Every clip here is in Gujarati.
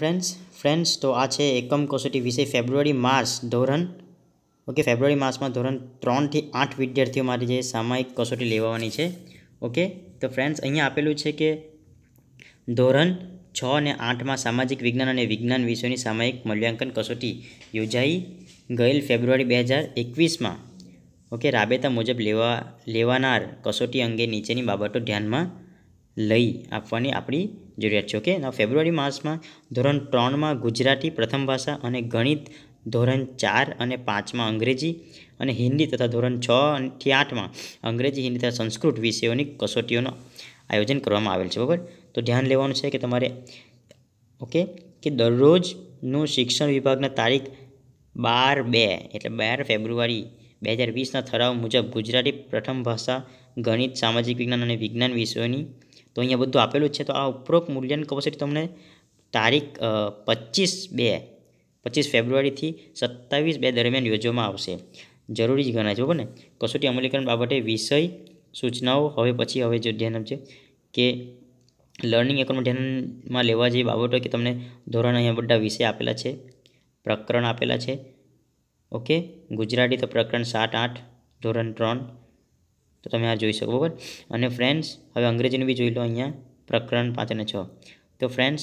ફ્રેન્ડ્સ ફ્રેન્ડ્સ તો આ છે એકમ કસોટી વિષય ફેબ્રુઆરી માસ ધોરણ ઓકે ફેબ્રુઆરી માસમાં ધોરણ ત્રણથી આઠ વિદ્યાર્થીઓ મારી જે સામાયિક કસોટી લેવાની છે ઓકે તો ફ્રેન્ડ્સ અહીંયા આપેલું છે કે ધોરણ છ અને આઠમાં સામાજિક વિજ્ઞાન અને વિજ્ઞાન વિષયોની સામાયિક મૂલ્યાંકન કસોટી યોજાઈ ગયેલ ફેબ્રુઆરી બે હજાર એકવીસમાં ઓકે રાબેતા મુજબ લેવા લેવાનાર કસોટી અંગે નીચેની બાબતો ધ્યાનમાં લઈ આપવાની આપણી જરૂરિયાત છે ઓકે ના ફેબ્રુઆરી માસમાં ધોરણ ત્રણમાં ગુજરાતી પ્રથમ ભાષા અને ગણિત ધોરણ ચાર અને પાંચમાં અંગ્રેજી અને હિન્દી તથા ધોરણ છ થી આઠમાં અંગ્રેજી હિન્દી તથા સંસ્કૃત વિષયોની કસોટીઓનું આયોજન કરવામાં આવેલ છે બરાબર તો ધ્યાન લેવાનું છે કે તમારે ઓકે કે દરરોજનું શિક્ષણ વિભાગના તારીખ બાર બે એટલે બાર ફેબ્રુઆરી બે હજાર વીસના ઠરાવ મુજબ ગુજરાતી પ્રથમ ભાષા ગણિત સામાજિક વિજ્ઞાન અને વિજ્ઞાન વિષયોની તો અહીંયા બધું આપેલું જ છે તો આ ઉપરોક્ત મૂલ્યાંકન કવોસિટી તમને તારીખ પચીસ બે પચીસ ફેબ્રુઆરીથી સત્તાવીસ બે દરમિયાન યોજવામાં આવશે જરૂરી જ ગણાય છે બરાબર ને કસોટી અમલીકરણ બાબતે વિષય સૂચનાઓ હવે પછી હવે જો ધ્યાન આપજો કે લર્નિંગ એકાઉન્ટમાં ધ્યાનમાં લેવા જેવી બાબતો કે તમને ધોરણ અહીંયા બધા વિષય આપેલા છે પ્રકરણ આપેલા છે ઓકે ગુજરાતી તો પ્રકરણ સાત આઠ ધોરણ ત્રણ તો તમે આ જોઈ શકો બરાબર અને ફ્રેન્ડ્સ હવે અંગ્રેજીનું બી જોઈ લો અહીંયા પ્રકરણ પાંચ અને છ તો ફ્રેન્ડ્સ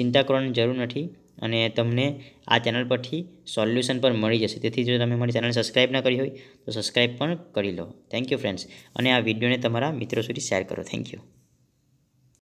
ચિંતા કરવાની જરૂર નથી અને તમને આ ચેનલ પરથી સોલ્યુશન પણ મળી જશે તેથી જો તમે મારી ચેનલ સબસ્ક્રાઈબ ના કરી હોય તો સબસ્ક્રાઈબ પણ કરી લો થેન્ક યુ ફ્રેન્ડ્સ અને આ વિડીયોને તમારા મિત્રો સુધી શેર કરો થેન્ક યુ